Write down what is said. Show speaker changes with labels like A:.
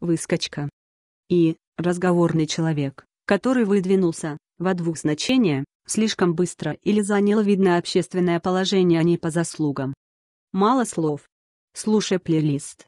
A: выскочка и разговорный человек, который выдвинулся во двух значениях слишком быстро или занял видное общественное положение а не по заслугам. Мало слов. Слушай плейлист.